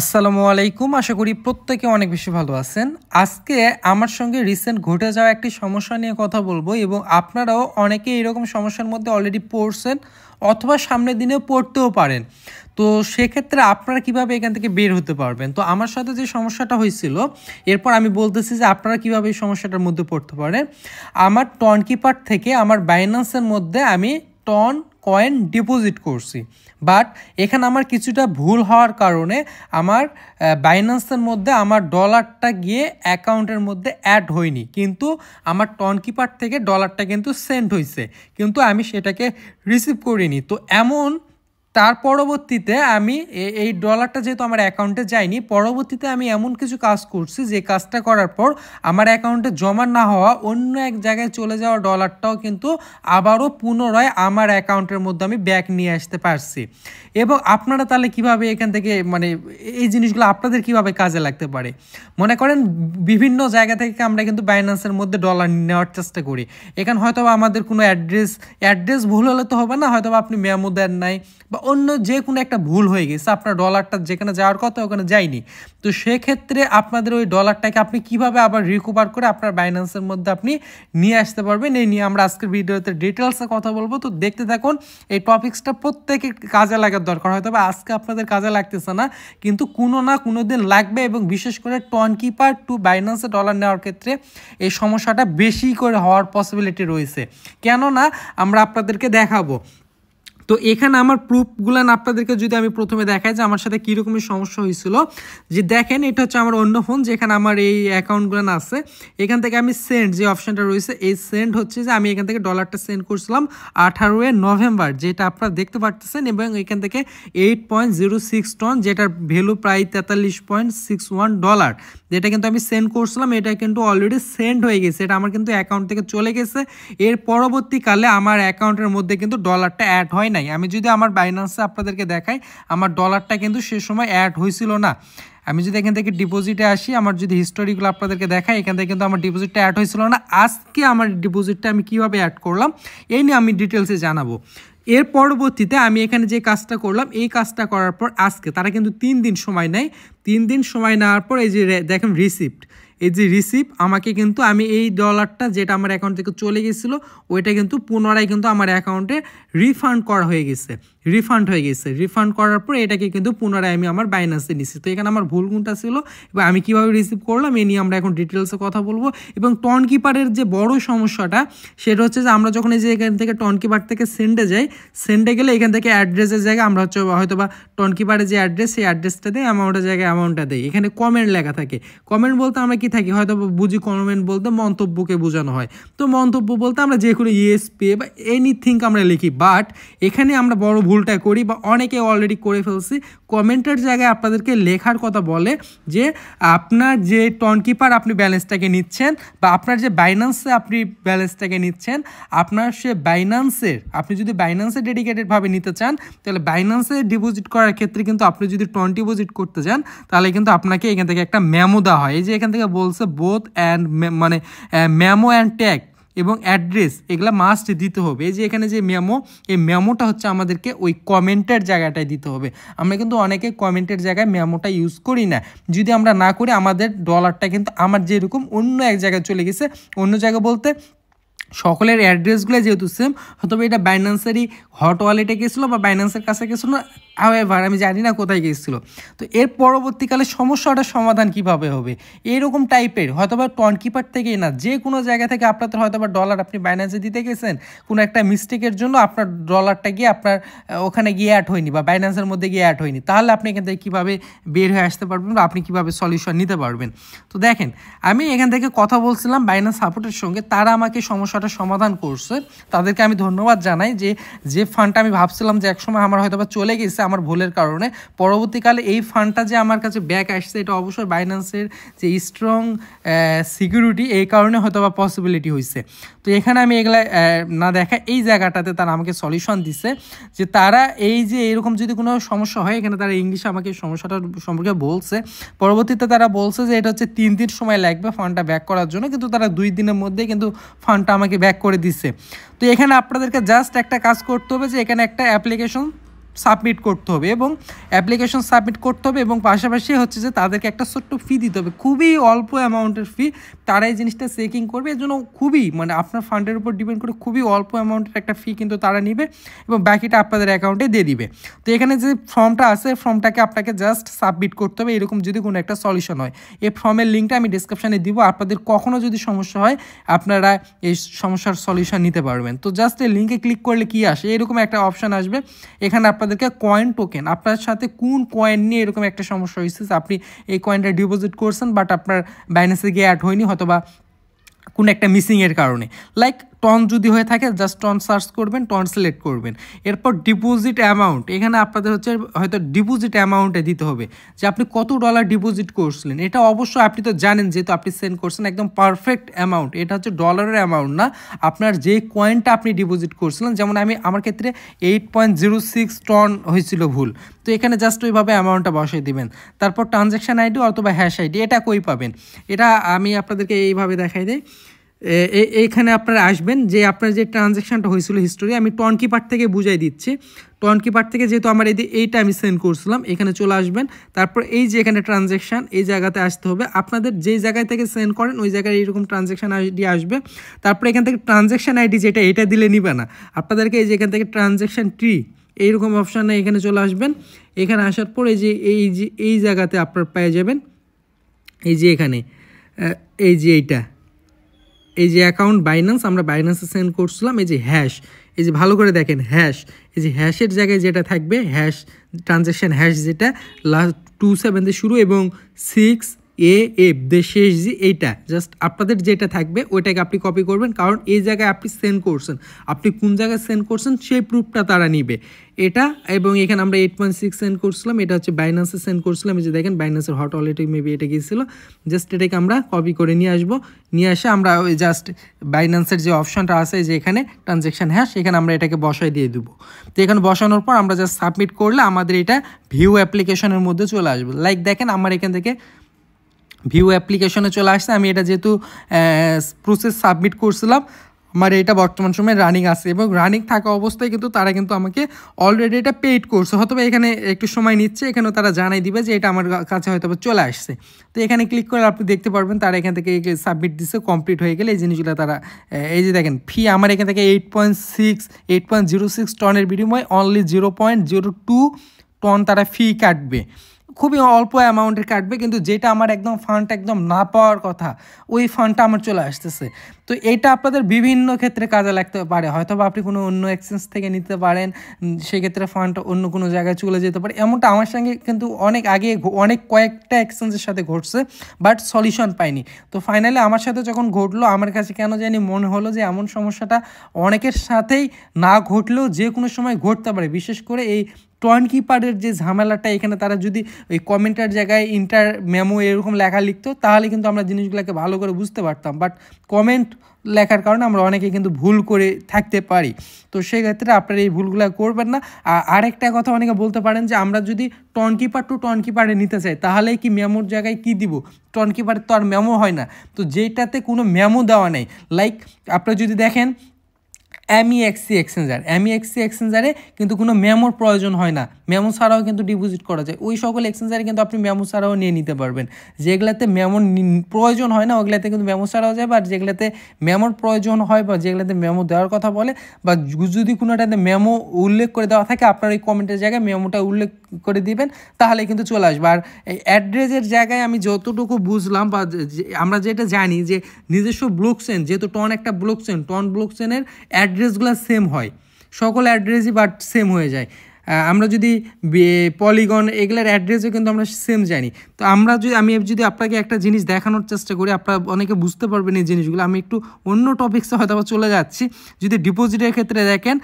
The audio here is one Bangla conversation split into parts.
আসসালামু আলাইকুম আশা করি প্রত্যেকে অনেক বেশি ভালো আছেন আজকে আমার সঙ্গে রিসেন্ট ঘটে যাওয়া একটি সমস্যা নিয়ে কথা বলবো এবং আপনারাও অনেকে এরকম সমস্যার মধ্যে অলরেডি পড়ছেন অথবা সামনের দিনেও পড়তেও পারেন তো সেক্ষেত্রে আপনারা কিভাবে এখান থেকে বের হতে পারবেন তো আমার সাথে যে সমস্যাটা হয়েছিল এরপর আমি বলতেছি যে আপনারা কিভাবে এই সমস্যাটার মধ্যে পড়তে পারেন আমার টন কিপার থেকে আমার বাইন্যান্সের মধ্যে আমি টন কয়েন ডিপোজিট করছি বাট এখানে আমার কিছুটা ভুল হওয়ার কারণে আমার বাইন্যান্সের মধ্যে আমার ডলারটা গিয়ে অ্যাকাউন্টের মধ্যে অ্যাড হয়নি কিন্তু আমার টনকিপার থেকে ডলারটা কিন্তু সেন্ড হয়েছে কিন্তু আমি সেটাকে রিসিভ করিনি তো এমন তার পরবর্তীতে আমি এই ডলারটা যেহেতু আমার অ্যাকাউন্টে যায়নি পরবর্তীতে আমি এমন কিছু কাজ করছি যে কাজটা করার পর আমার অ্যাকাউন্টে জমা না হওয়া অন্য এক জায়গায় চলে যাওয়া ডলারটাও কিন্তু আবারও পুনরায় আমার অ্যাকাউন্টের মধ্যে আমি ব্যাক নিয়ে আসতে পারছি এবং আপনারা তাহলে কিভাবে এখান থেকে মানে এই জিনিসগুলো আপনাদের কিভাবে কাজে লাগতে পারে মনে করেন বিভিন্ন জায়গা থেকে আমরা কিন্তু বাইন্যান্সের মধ্যে ডলার নেওয়ার চেষ্টা করি এখানে হয়তো আমাদের কোনো অ্যাড্রেস অ্যাড্রেস ভুল হলে তো হবে না হয়তো আপনি মেমো দেন নাই বা অন্য যে কোনো একটা ভুল হয়ে গেছে আপনার ডলারটা যেখানে যাওয়ার কথা ওখানে যায়নি তো সেক্ষেত্রে আপনাদের ওই ডলারটাকে আপনি কিভাবে আবার রিকভার করে আপনার বাইন্যান্সের মধ্যে আপনি নিয়ে আসতে পারবেন এই নিয়ে আমরা আজকের ভিডিওতে ডিটেলসে কথা বলবো তো দেখতে থাকুন এই টপিক্সটা প্রত্যেকের কাজে লাগার দরকার হয়তো বা আজকে আপনাদের কাজে লাগতেছে না কিন্তু কোনো না কোনো দিন লাগবে এবং বিশেষ করে টন কিপার টু বাইন্যান্সে ডলার নেওয়ার ক্ষেত্রে এই সমস্যাটা বেশি করে হওয়ার পসিবিলিটি রয়েছে কেননা আমরা আপনাদেরকে দেখাবো তো এখানে আমার প্রুফগুলান আপনাদেরকে যদি আমি প্রথমে দেখাই যে আমার সাথে কীরকমই সমস্যা হয়েছিল যে দেখেন এটা হচ্ছে আমার অন্য ফোন যেখানে আমার এই অ্যাকাউন্টগুলান আছে এখান থেকে আমি সেন্ড যে অপশানটা রয়েছে এই সেন্ড হচ্ছে যে আমি এখান থেকে ডলারটা সেন্ড করছিলাম আঠারোই নভেম্বর যেটা আপনারা দেখতে পারতেছেন এবং এখান থেকে eight point zero six TON যেটার ভ্যালু প্রায় তেতাল্লিশ পয়েন্ট সিক্স ওয়ান ডলার যেটা কিন্তু আমি সেন্ড করছিলাম এটা কিন্তু অলরেডি সেন্ড হয়ে গেছে এটা আমার কিন্তু অ্যাকাউন্ট থেকে চলে গেছে এর পরবর্তীকালে আমার অ্যাকাউন্টের মধ্যে কিন্তু ডলারটা অ্যাড হয় নাই আমি যদি আমার বাইন্যান্সে আপনাদেরকে দেখাই আমার ডলারটা কিন্তু সে সময় অ্যাড হয়েছিল না আমি যদি এখান থেকে ডিপোজিটে আসি আমার যদি হিস্টোরিগুলো আপনাদেরকে দেখাই এখান থেকে কিন্তু আমার ডিপোজিটটা অ্যাড হয়েছিল না আজকে আমার ডিপোজিটটা আমি কীভাবে অ্যাড করলাম এই নিয়ে আমি ডিটেলসে জানাবো এর পরবর্তীতে আমি এখানে যে কাজটা করলাম এই কাজটা করার পর আজকে তারা কিন্তু তিন দিন সময় নেয় তিন দিন সময় নেওয়ার পর এই যে দেখেন রিসিপ্ট এই যে রিসিপ্ট আমাকে কিন্তু আমি এই ডলারটা যেটা আমার অ্যাকাউন্ট থেকে চলে গেছিলো ওইটা কিন্তু পুনরায় কিন্তু আমার অ্যাকাউন্টে রিফান্ড করা হয়ে গেছে রিফান্ড হয়ে গেছে রিফান্ড করার পরে এটাকে কিন্তু পুনরায় আমি আমার বাইনাসে নিছি তো এখানে আমার ভুল গুণটা ছিল এবং আমি কিভাবে রিসিভ করলাম এ নিয়ে আমরা এখন ডিটেলসে কথা বলবো এবং টন কিপারের যে বড় সমস্যাটা সেটা হচ্ছে যে আমরা যখন এই যে এখান থেকে টন কিপার থেকে সেন্ডে যাই সেন্ডে গেলে এখান থেকে অ্যাড্রেসের জায়গায় আমরা হচ্ছে হয়তো বা টন কিপারের যে অ্যাড্রেস সেই অ্যাড্রেসটা দেয় অ্যামাউন্টের জায়গায় অ্যামাউন্টটা দেয় এখানে কমেন্ট লেখা থাকে কমেন্ট বলতে আমরা কি থাকি হয়তো বুঝি কমেন্ট বলতে মন্তব্যকে বোঝানো হয় তো মন্তব্য বলতে আমরা যে কোনো ইএসপি বা এনিথিং আমরা লিখি বাট এখানে আমরা বড় ভুল ভুলটা করি বা অনেকে অলরেডি করে ফেলছি কমেন্টের জায়গায় আপনাদেরকে লেখার কথা বলে যে আপনার যে টনকিপার আপনি ব্যালেন্সটাকে নিচ্ছেন বা আপনার যে বাইন্যান্সে আপনি ব্যালেন্সটাকে নিচ্ছেন আপনার সে বাইন্যান্সের আপনি যদি বাইন্যান্সে ডেডিকেটেডভাবে নিতে চান তাহলে বাইন্যান্সে ডিপোজিট করার ক্ষেত্রে কিন্তু আপনি যদি টন ডিপোজিট করতে চান তাহলে কিন্তু আপনাকে এখান থেকে একটা ম্যামো দেওয়া হয় এই যে এখান থেকে বলছে বোথ অ্যান্ড মানে ম্যামো অ্যান্ড ট্যাগ এবং অ্যাড্রেস এগুলো মাস্ট দিতে হবে এই যে এখানে যে মেমো এই মেমোটা হচ্ছে আমাদেরকে ওই কমেন্টের জায়গাটায় দিতে হবে আমরা কিন্তু অনেকে কমেন্টের জায়গায় মেমোটা ইউজ করি না যদি আমরা না করি আমাদের ডলারটা কিন্তু আমার যেরকম অন্য এক জায়গায় চলে গেছে অন্য জায়গা বলতে সকলের অ্যাড্রেসগুলো যেহেতু সেম হয়তো এটা বাইন্যান্সেরই হট ওয়ালেটে গেছিলো বা বাইন্যান্সের কাছে গেছিলো হাওয়েভার আমি জানি না কোথায় গেছিলো তো এর পরবর্তীকালে সমস্যাটা সমাধান কিভাবে হবে এরকম টাইপের হয়তোবা টনকিপার থেকে না যে কোনো জায়গা থেকে আপনাদের হয়তোবা ডলার আপনি বাইন্যান্সে দিতে গেছেন কোনো একটা মিস্টেকের জন্য আপনার ডলারটা গিয়ে আপনার ওখানে গিয়ে অ্যাড হয়নি বা বাইন্যান্সের মধ্যে গিয়ে অ্যাড হয়নি তাহলে আপনি এখান থেকে কীভাবে বের হয়ে আসতে পারবেন বা আপনি কীভাবে সলিউশন নিতে পারবেন তো দেখেন আমি এখান থেকে কথা বলছিলাম বাইন্যান্স সাপোর্টের সঙ্গে তারা আমাকে সমস্যা সমস্যাটা সমাধান করছে তাদেরকে আমি ধন্যবাদ জানাই যে যে ফান্ডটা আমি ভাবছিলাম যে একসময় আমার হয়তো বা চলে গেছে আমার ভুলের কারণে পরবর্তীকালে এই ফান্ডটা যে আমার কাছে ব্যাক আসছে এটা অবশ্যই বাইন্যান্সের যে স্ট্রং সিকিউরিটি এই কারণে হয়তো বা পসিবিলিটি হয়েছে তো এখানে আমি এগুলা না দেখা এই জায়গাটাতে তারা আমাকে সলিউশন দিছে যে তারা এই যে এরকম যদি কোনো সমস্যা হয় এখানে তারা ইংলিশে আমাকে সমস্যাটার সম্পর্কে বলছে পরবর্তীতে তারা বলছে যে এটা হচ্ছে তিন দিন সময় লাগবে ফান্ডটা ব্যাক করার জন্য কিন্তু তারা দুই দিনের মধ্যে কিন্তু ফান্ডটা আমাকে ব্যাক করে দিচ্ছে তো এখানে আপনাদেরকে জাস্ট একটা কাজ করতে হবে যে এখানে একটা অ্যাপ্লিকেশন সাবমিট করতে হবে এবং অ্যাপ্লিকেশন সাবমিট করতে হবে এবং পাশাপাশি হচ্ছে যে তাদেরকে একটা ছোট্ট ফি দিতে হবে খুবই অল্প অ্যামাউন্টের ফি তারা এই জিনিসটা চেকিং করবে এর জন্য খুবই মানে আপনার ফান্ডের উপর ডিপেন্ড করে খুবই অল্প অ্যামাউন্টের একটা ফি কিন্তু তারা নিবে এবং বাকিটা আপনাদের অ্যাকাউন্টে দিয়ে দিবে তো এখানে যে ফর্মটা আছে ফর্মটাকে আপনাকে জাস্ট সাবমিট করতে হবে এরকম যদি কোনো একটা সলিউশন হয় এই ফর্মের লিঙ্কটা আমি ডিসক্রিপশানে দিব আপনাদের কখনও যদি সমস্যা হয় আপনারা এই সমস্যার সলিউশন নিতে পারবেন তো জাস্ট এই লিঙ্কে ক্লিক করলে কি আসে এরকম একটা অপশান আসবে এখানে আপনার আপনাদেরকে কয়েন টোকেন আপনার সাথে কোন কয়েন নিয়ে এরকম একটা সমস্যা হয়েছে আপনি এই কয়েনটা ডিপোজিট করছেন বাট আপনার ব্যালেন্সে গিয়ে অ্যাড হয়নি হয়তো বা কোনো একটা মিসিংয়ের কারণে লাইক টন যদি হয়ে থাকে জাস্ট টন সার্চ করবেন টন সিলেক্ট করবেন এরপর ডিপোজিট অ্যামাউন্ট এখানে আপনাদের হচ্ছে হয়তো ডিপোজিট অ্যামাউন্টে দিতে হবে যে আপনি কত ডলার ডিপোজিট করছিলেন এটা অবশ্যই আপনি তো জানেন যেহেতু আপনি সেন্ড করছেন একদম পারফেক্ট অ্যামাউন্ট এটা হচ্ছে ডলারের অ্যামাউন্ট না আপনার যে কয়েনটা আপনি ডিপোজিট করছিলেন যেমন আমি আমার ক্ষেত্রে eight point zero six TON হয়েছিল ভুল তো এখানে জাস্ট ওইভাবে অ্যামাউন্টটা বসিয়ে দিবেন তারপর ট্রানজ্যাকশান আইডি অথবা হ্যাশ আইডি এটা কই পাবেন এটা আমি আপনাদেরকে এইভাবে দেখাই দিই এইখানে আপনারা আসবেন যে আপনার যে ট্রানজ্যাকশানটা হয়েছিল হিস্টোরি আমি টনকি পার্ট থেকে বুঝাই দিচ্ছি টনকি পার্ট থেকে যেহেতু আমার এই এইটা আমি সেন্ড করছিলাম এখানে চলে আসবেন তারপর এই যে এখানে ট্রানজ্যাকশান এই জায়গাতে আসতে হবে আপনাদের যেই জায়গায় থেকে সেন্ড করেন ওই জায়গায় এইরকম ট্রানজ্যাকশান আইডি আসবে তারপর এখান থেকে ট্রানজ্যাকশান আইডি যেটা এটা দিলে নিবে না আপনাদেরকে এই যে এখান থেকে ট্রানজ্যাকশান ট্রি এইরকম অপশানে এখানে চলে আসবেন এখানে আসার পর এই যে এই যে এই জায়গাতে আপনার পেয়ে যাবেন এই যে এখানে এই যে এইটা এই যে অ্যাকাউন্ট বাইন্যান্স আমরা বাইন্যান্সে সেন্ড করছিলাম এই যে হ্যাশ এই যে ভালো করে দেখেন হ্যাশ এই যে হ্যাশের জায়গায় যেটা থাকবে হ্যাশ ট্রানজ্যাকশান হ্যাশ যেটা লাস্ট টু সেভেন শুরু এবং সিক্স এ এফ দে শেষ জি এইটা জাস্ট আপনাদের যেটা থাকবে ওইটাকে আপনি কপি করবেন কারণ এই জায়গায় আপনি সেন্ড করছেন আপনি কোন জায়গায় সেন্ড করছেন সেই প্রুফটা তারা নিবে এটা এবং এখানে আমরা এইট পয়েন্ট সিক্স সেন্ড করছিলাম এটা হচ্ছে বাইনান্সে সেন্ড করছিলাম এই যে দেখেন বাইনান্সের হট অলরেডি মেবি এটা গিয়েছিলো জাস্ট এটাকে আমরা কপি করে নিয়ে আসবো নিয়ে আসে আমরা ওই জাস্ট বাইনান্সের যে অপশনটা আছে যে এখানে ট্রানজ্যাকশান হ্যাঁ সেখানে আমরা এটাকে বসাই দিয়ে দেবো তো এখানে বসানোর পর আমরা জাস্ট সাবমিট করলে আমাদের এটা ভিউ অ্যাপ্লিকেশনের মধ্যে চলে আসবে লাইক দেখেন আমার এখান থেকে ভিউ অ্যাপ্লিকেশনে চলে আসছে আমি এটা যেহেতু প্রসেস সাবমিট করছিলাম আমার এটা বর্তমান সময়ে রানিং আছে এবং রানিং থাকা অবস্থায় কিন্তু তারা কিন্তু আমাকে অলরেডি এটা পেইড করছে হয়তো এখানে একটু সময় নিচ্ছে এখানেও তারা জানাই দিবে যে এটা আমার কাছে হয়তো চলে আসছে তো এখানে ক্লিক করে আপনি দেখতে পারবেন তারা এখান থেকে সাবমিট দিচ্ছে কমপ্লিট হয়ে গেলে এই জিনিসগুলো তারা এই যে দেখেন ফি আমার এখান থেকে eight point six eight point zero six টনের বিনিময়ে only zero point zero two TON তারা ফি কাটবে খুবই অল্প অ্যামাউন্টের কাটবে কিন্তু যেটা আমার একদম ফান্ড একদম না পাওয়ার কথা ওই ফান্ডটা আমার চলে আসতেছে তো এটা আপনাদের বিভিন্ন ক্ষেত্রে কাজে লাগতে পারে হয়তো বা আপনি কোনো অন্য এক্সচেঞ্জ থেকে নিতে পারেন সেক্ষেত্রে ফান্ডটা অন্য কোনো জায়গায় চলে যেতে পারে এমনটা আমার সঙ্গে কিন্তু অনেক আগে অনেক কয়েকটা এক্সচেঞ্জের সাথে ঘটছে বাট সলিউশন পাইনি তো ফাইনালি আমার সাথে যখন ঘটলো আমার কাছে কেন জানি মনে হলো যে এমন সমস্যাটা অনেকের সাথেই না ঘটলেও যে কোনো সময় ঘটতে পারে বিশেষ করে এই টন কিপারের যে ঝামেলাটা এখানে তারা যদি ওই কমেন্টের জায়গায় ইন্টার মেমো এরকম লেখা লিখতো তাহলে কিন্তু আমরা জিনিসগুলোকে ভালো করে বুঝতে পারতাম বাট কমেন্ট লেখার কারণে আমরা অনেকে কিন্তু ভুল করে থাকতে পারি তো সেক্ষেত্রে আপনারা এই ভুলগুলো করবেন না আর আরেকটা কথা অনেকে বলতে পারেন যে আমরা যদি টন কিপার টু টন কিপারে নিতে চাই তাহলে কি মেমোর জায়গায় কি দিব টন কিপারে তো আর মেমো হয় না তো যেটাতে কোনো মেমো দেওয়া নেই লাইক আপনারা যদি দেখেন অ্যামিএক্সি এক্সচেঞ্জার অ্যামিএক্সি এক্সচেঞ্জারে কিন্তু কোনো মেমোর প্রয়োজন হয় না মেমো ছাড়াও কিন্তু ডিপোজিট করা যায় ওই সকল এক্সচেঞ্জারে কিন্তু আপনি মেমো ছাড়াও নিয়ে নিতে পারবেন যেগুলাতে মেমোর প্রয়োজন হয় না ওগুলোতে কিন্তু মেমো ছাড়াও যায় বা যেগুলাতে মেমোর প্রয়োজন হয় বা যেগুলোতে মেমো দেওয়ার কথা বলে বা যদি কোনোটাতে মেমো উল্লেখ করে দেওয়া থাকে আপনার ওই কমেন্টের জায়গায় মেমোটা উল্লেখ করে দিবেন তাহলে কিন্তু চলে আসবে আর অ্যাড্রেসের জায়গায় আমি যতটুকু বুঝলাম বা আমরা যেটা জানি যে নিজস্ব ব্লক চেন যেহেতু টন একটা ব্লক চেন টন ব্লক চেনের অ্যাড অ্যাড্রেসগুলো সেম হয় সকল অ্যাড্রেসই বাট সেম হয়ে যায় আমরা যদি পলিগন এগুলোর অ্যাড্রেসও কিন্তু আমরা সেম জানি তো আমরা যদি আমি যদি আপনাকে একটা জিনিস দেখানোর চেষ্টা করি আপনারা অনেকে বুঝতে পারবেন এই জিনিসগুলো আমি একটু অন্য টপিক্সে হয়তো চলে যাচ্ছি যদি ডিপোজিটের ক্ষেত্রে দেখেন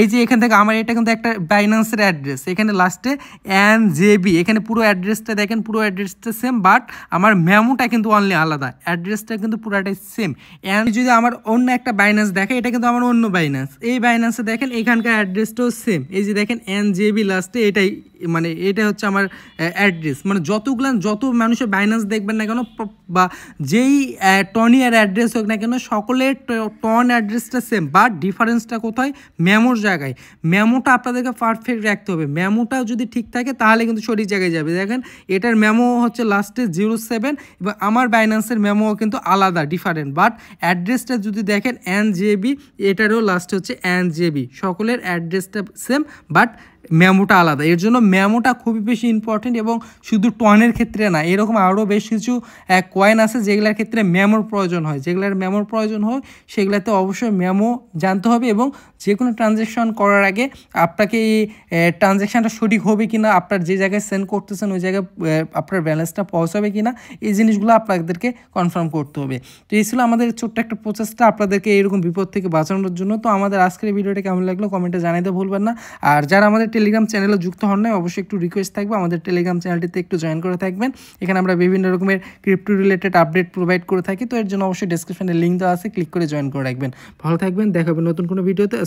এই যে এখান থেকে আমার এটা কিন্তু একটা বাইন্যান্সের অ্যাড্রেস এখানে লাস্টে অ্যান জেবি এখানে পুরো অ্যাড্রেসটা দেখেন পুরো অ্যাড্রেসটা সেম বাট আমার মেমোটা কিন্তু অনলি আলাদা অ্যাড্রেসটা কিন্তু পুরোটাই সেম অ্যান যদি আমার অন্য একটা বাইন্যান্স দেখে এটা কিন্তু আমার অন্য বাইন্যান্স এই বাইন্যান্সে দেখেন এখানকার অ্যাড্রেসটাও সেম এই যে দেখেন জে জেবি লাস্টে এটাই মানে এটা হচ্ছে আমার অ্যাড্রেস মানে যতগুলো যত মানুষের বাইন্যান্স দেখবেন না কেন বা যেই টনি আর অ্যাড্রেস হোক না কেন সকলের টন অ্যাড্রেসটা সেম বাট ডিফারেন্সটা কোথায় মেমোর জায়গায় মেমোটা আপনাদেরকে পারফেক্ট রাখতে হবে মেমোটা যদি ঠিক থাকে তাহলে কিন্তু সঠিক জায়গায় যাবে দেখেন এটার মেমো হচ্ছে লাস্টে জিরো সেভেন এবং আমার বাইন্যান্সের ম্যামো কিন্তু আলাদা ডিফারেন্ট বাট অ্যাড্রেসটা যদি দেখেন এন জেবি এটারও লাস্টে হচ্ছে এন জেবি সকলের অ্যাড্রেসটা সেম বাট ম্যামোটা আলাদা এর জন্য ম্যামোটা খুবই বেশি ইম্পর্টেন্ট এবং শুধু টনের ক্ষেত্রে না এরকম আরও বেশ কিছু কয়েন আছে যেগুলোর ক্ষেত্রে ম্যামোর প্রয়োজন হয় যেগুলোর ম্যামোর প্রয়োজন হয় সেগুলোতে অবশ্যই ম্যামো জানতে হবে এবং যে কোনো ট্রানজ্যাকশন করার আগে আপনাকে এই ট্রানজ্যাকশানটা সঠিক হবে কি না আপনার যে জায়গায় সেন্ড করতেছেন ওই জায়গায় আপনার ব্যালেন্সটা পৌঁছাবে কি না এই জিনিসগুলো আপনাদেরকে কনফার্ম করতে হবে তো এই ছিল আমাদের ছোট্ট একটা প্রচেষ্টা আপনাদেরকে এরকম বিপদ থেকে বাঁচানোর জন্য তো আমাদের আজকের ভিডিওটা কেমন লাগলো কমেন্টে জানাইতে ভুলবেন না আর যারা আমাদের টেলিগ্রাম চ্যানেলে যুক্ত হন নাই অবশ্যই একটু রিকোয়েস্ট থাকবে আমাদের টেলিগ্রাম চ্যানেলটিতে একটু জয়েন করে থাকবেন এখানে আমরা বিভিন্ন রকমের ক্রিপ্টো রিলেটেড আপডেট প্রোভাইড করে থাকি তো এর জন্য অবশ্যই ডিসক্রিপশনে লিঙ্ক দেওয়া আছে ক্লিক করে জয়েন করে রাখবেন ভালো থাকবেন দেখাবেন নতুন কোনো ভিডিওতে